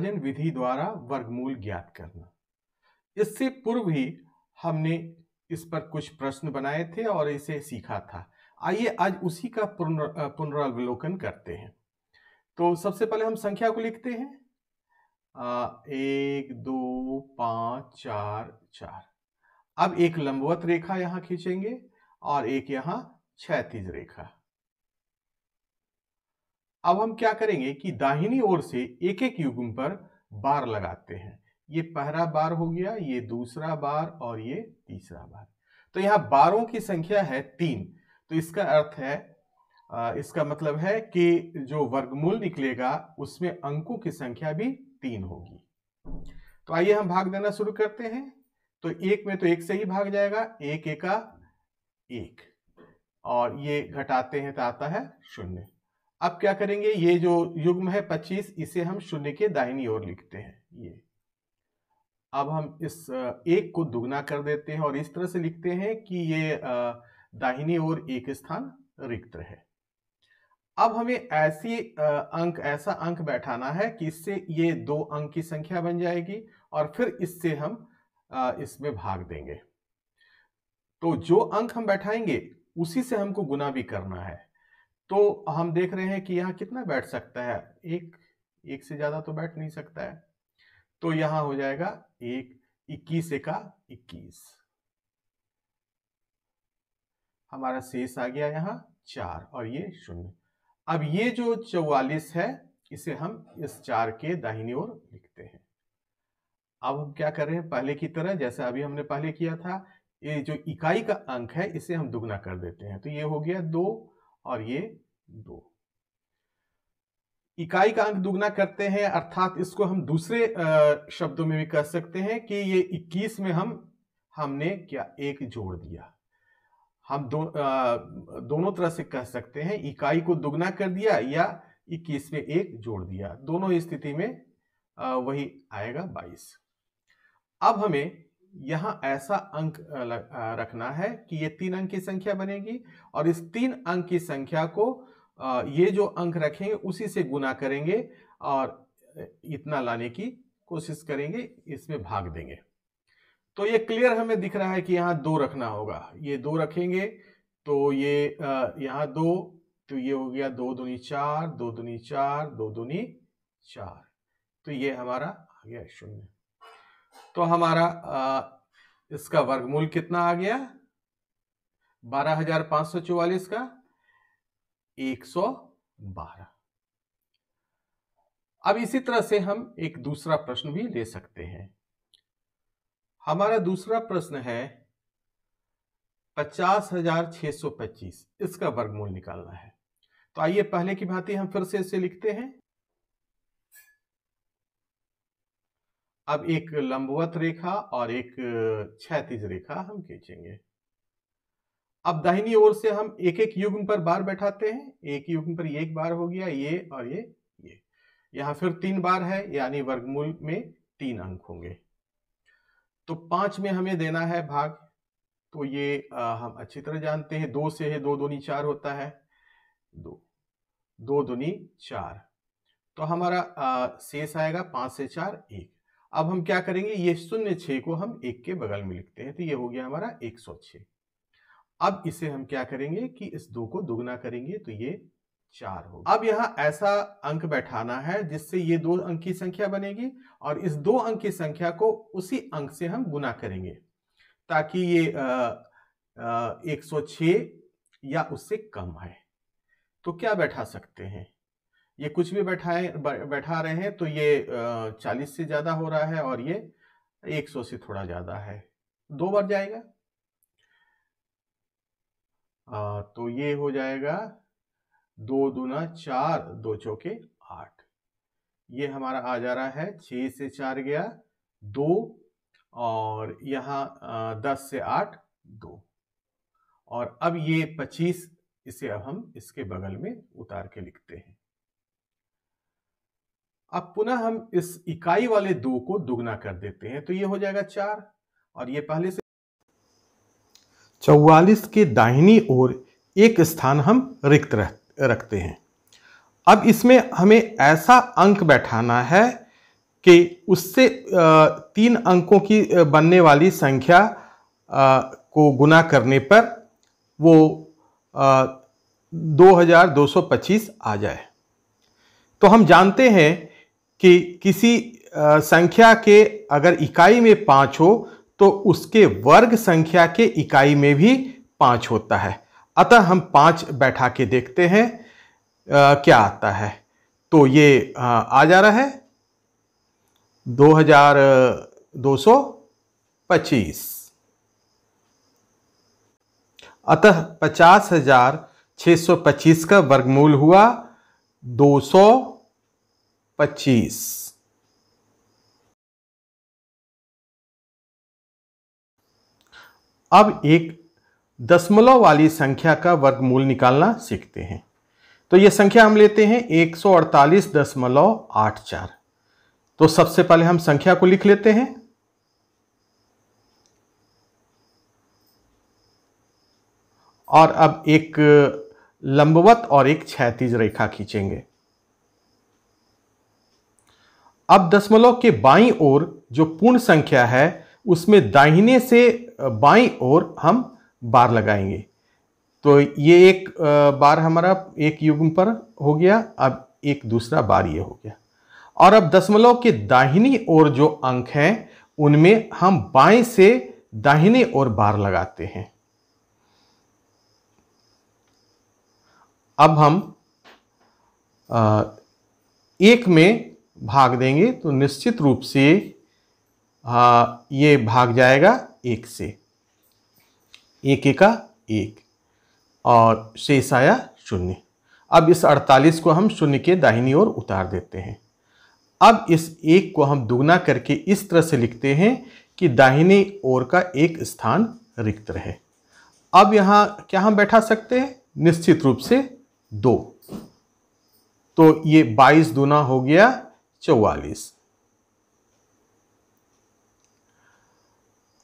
विभाजन विधि द्वारा वर्गमूल ज्ञात करना इससे पूर्व ही हमने इस पर कुछ प्रश्न बनाए थे और इसे सीखा था आइए आज उसी का पुनरावलोकन करते हैं तो सबसे पहले हम संख्या को लिखते हैं आ, एक दो पाँच चार चार अब एक लंबवत रेखा यहाँ खींचेंगे और एक यहाँ क्षैतिज रेखा अब हम क्या करेंगे कि दाहिनी ओर से एक एक युग्म पर बार लगाते हैं ये पहला बार हो गया ये दूसरा बार और ये तीसरा बार तो यहां बारों की संख्या है तीन तो इसका अर्थ है इसका मतलब है कि जो वर्गमूल निकलेगा उसमें अंकों की संख्या भी तीन होगी तो आइए हम भाग देना शुरू करते हैं तो एक में तो एक से ही भाग जाएगा एक एका एक और ये घटाते हैं तो आता है शून्य अब क्या करेंगे ये जो युग्म है पच्चीस इसे हम शून्य के दाहिनी ओर लिखते हैं ये अब हम इस एक को दुगना कर देते हैं और इस तरह से लिखते हैं कि ये दाहिनी ओर एक स्थान रिक्त है अब हमें ऐसी अंक ऐसा अंक बैठाना है कि इससे ये दो अंक की संख्या बन जाएगी और फिर इससे हम इसमें भाग देंगे तो जो अंक हम बैठाएंगे उसी से हमको गुना भी करना है तो हम देख रहे हैं कि यहाँ कितना बैठ सकता है एक एक से ज़्यादा तो बैठ नहीं सकता है तो यहां हो जाएगा एक इक्कीस एका इक्कीस हमारा शेष आ गया यहाँ चार और ये शून्य अब ये जो चौवालिस है इसे हम इस चार के दाहिनी ओर लिखते हैं अब हम क्या कर रहे हैं पहले की तरह जैसे अभी हमने पहले किया था ये जो इकाई का अंक है इसे हम दुगना कर देते हैं तो ये हो गया दो और ये दो इकाई का अंक दुगना करते हैं अर्थात इसको हम दूसरे शब्दों में भी कह सकते हैं कि ये 21 में हम हमने क्या एक जोड़ दिया हम दो, आ, दोनों तरह से कह सकते हैं इकाई को दुगना कर दिया या 21 में एक जोड़ दिया दोनों स्थिति में आ, वही आएगा 22 अब हमें यहां ऐसा अंक रखना है कि ये तीन अंक की संख्या बनेगी और इस तीन अंक की संख्या को ये जो अंक रखेंगे उसी से गुना करेंगे और इतना लाने की कोशिश करेंगे इसमें भाग देंगे तो ये क्लियर हमें दिख रहा है कि यहाँ दो रखना होगा ये दो रखेंगे तो ये यहाँ दो तो ये हो गया दो दुनी चार दो दुनी चार दो दुनी चार तो ये हमारा आ गया शून्य तो हमारा इसका वर्गमूल कितना आ गया बारह हजार पांच सौ चौवालीस का 112 अब इसी तरह से हम एक दूसरा प्रश्न भी ले सकते हैं हमारा दूसरा प्रश्न है पचास हजार छह सौ पच्चीस इसका वर्गमूल निकालना है तो आइए पहले की भांति हम फिर से इसे लिखते हैं अब एक लंबवत रेखा और एक क्षैतिज रेखा हम खींचेंगे अब दाहिनी ओर से हम एक एक युग्म पर बार बैठाते हैं एक युग्म पर एक बार हो गया ये और ये ये यहां फिर तीन बार है यानी वर्गमूल में तीन अंक होंगे तो पांच में हमें देना है भाग तो ये आ, हम अच्छी तरह जानते हैं दो से है दो दूनी चार होता है दो दो दूनी चार तो हमारा शेष आएगा पांच से चार एक अब हम क्या करेंगे ये शून्य छे को हम एक के बगल में लिखते हैं तो ये हो गया हमारा एक सौ छे अब इसे हम क्या करेंगे कि इस दो को दोगुना करेंगे तो ये चार हो अब यहां ऐसा अंक बैठाना है जिससे ये दो अंक की संख्या बनेगी और इस दो अंक की संख्या को उसी अंक से हम गुना करेंगे ताकि ये एक सौ 106 या उससे कम है तो क्या बैठा सकते हैं ये कुछ भी बैठाए बैठा रहे हैं तो ये चालीस से ज़्यादा हो रहा है और ये एक सौ से थोड़ा ज़्यादा है दो बार जाएगा आ, तो ये हो जाएगा दो दूना चार दो चौके आठ ये हमारा आ जा रहा है छ से चार गया दो और यहाँ दस से आठ दो और अब ये पच्चीस इसे अब हम इसके बगल में उतार के लिखते हैं अब पुनः हम इस इकाई वाले दो को दुगना कर देते हैं तो ये हो जाएगा चार और ये पहले से चौवालीस के दाहिनी ओर एक स्थान हम रिक्त रखते हैं अब इसमें हमें ऐसा अंक बैठाना है कि उससे तीन अंकों की बनने वाली संख्या को गुना करने पर वो 2225 आ जाए तो हम जानते हैं कि किसी संख्या के अगर इकाई में पाँच हो तो उसके वर्ग संख्या के इकाई में भी पाँच होता है अतः हम पाँच बैठा के देखते हैं आ, क्या आता है तो ये आ, आ जा रहा है दो हजार दो सौ पच्चीस अतः पचास हजार छः सौ पच्चीस का वर्गमूल हुआ दो सौ पच्चीस अब एक दशमलव वाली संख्या का वर्गमूल निकालना सीखते हैं तो ये संख्या हम लेते हैं एक तो सबसे पहले हम संख्या को लिख लेते हैं और अब एक लंबवत और एक क्षैतिज रेखा खींचेंगे अब दशमलव के बाईं ओर जो पूर्ण संख्या है उसमें दाहिने से बाई और हम बार लगाएंगे तो ये एक बार हमारा एक युग्म पर हो गया अब एक दूसरा बार ये हो गया और अब दशमलव के दाहिनी ओर जो अंक हैं उनमें हम बाएं से दाहिने ओर बार लगाते हैं अब हम एक में भाग देंगे तो निश्चित रूप से आ, हाँ, ये भाग जाएगा एक से एक का एक और शेष आया शून्य अब इस 48 को हम शून्य के दाहिनी ओर उतार देते हैं अब इस एक को हम दुगना करके इस तरह से लिखते हैं कि दाहिने ओर का एक स्थान रिक्त रहे अब यहाँ क्या हम बैठा सकते हैं निश्चित रूप से दो तो ये 22 दुना हो गया चौवालीस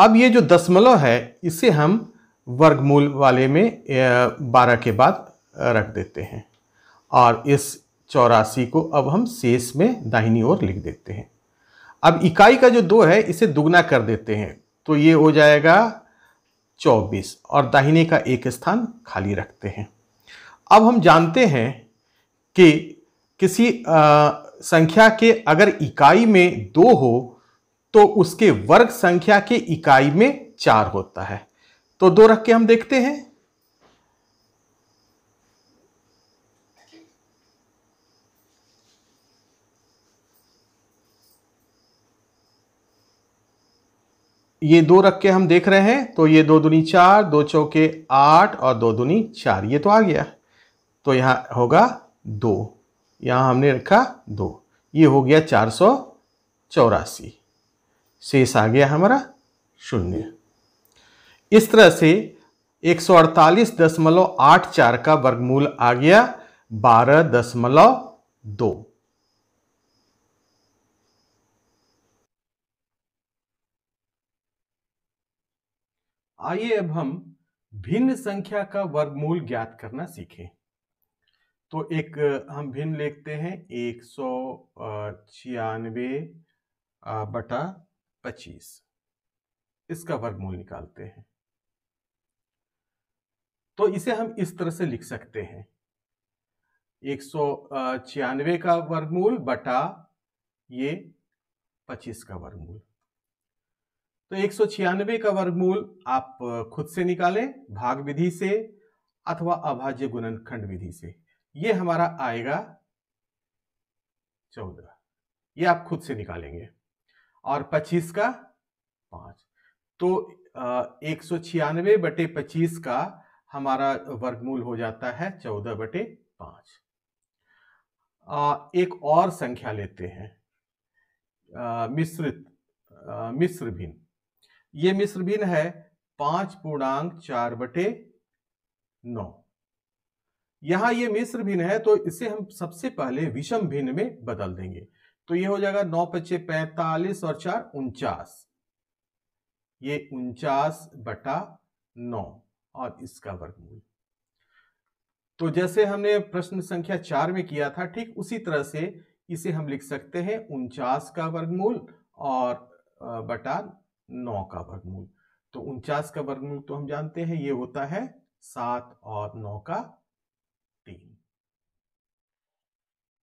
अब ये जो दशमलव है इसे हम वर्गमूल वाले में बारह के बाद रख देते हैं और इस चौरासी को अब हम शेष में दाहिनी ओर लिख देते हैं अब इकाई का जो दो है इसे दुगना कर देते हैं तो ये हो जाएगा चौबीस और दाहिने का एक स्थान खाली रखते हैं अब हम जानते हैं कि किसी आ, संख्या के अगर इकाई में दो हो तो उसके वर्ग संख्या के इकाई में चार होता है तो दो रख के हम देखते हैं ये दो रख के हम देख रहे हैं तो ये दो दुनी चार दो चौके आठ और दो दुनी चार ये तो आ गया तो यहां होगा दो यहां हमने रखा दो ये हो गया चार सौ चौरासी शेष आ गया हमारा शून्य इस तरह से 148.84 का वर्गमूल आ गया 12.2 आइए अब हम भिन्न संख्या का वर्गमूल ज्ञात करना सीखें तो एक हम भिन्न लिखते हैं एक सौ छियानवे बटा पच्चीस इसका वर्गमूल निकालते हैं तो इसे हम इस तरह से लिख सकते हैं एक सौ छियानवे का वर्गमूल बटा ये पच्चीस का वर्गमूल तो एक सौ छियानवे का वर्गमूल आप खुद से निकालें भाग विधि से अथवा अभाज्य गुणनखंड विधि से ये हमारा आएगा चौदह ये आप खुद से निकालेंगे और पच्चीस का पांच तो एक सौ छियानवे बटे पच्चीस का हमारा वर्गमूल हो जाता है चौदह बटे पांच एक और संख्या लेते हैं मिश्रित मिश्र भिन्न ये मिश्र भिन्न है पांच पूर्णांक चार बटे नौ यहां ये मिश्र भिन्न है तो इसे हम सबसे पहले विषम भिन्न में बदल देंगे तो ये हो जाएगा नौ पच्चे पैंतालीस और चार उनचास ये उनचास बटा नौ और इसका वर्गमूल तो जैसे हमने प्रश्न संख्या चार में किया था ठीक उसी तरह से इसे हम लिख सकते हैं उनचास का वर्गमूल और बटा नौ का वर्गमूल तो उनचास का वर्गमूल तो हम जानते हैं ये होता है सात और नौ का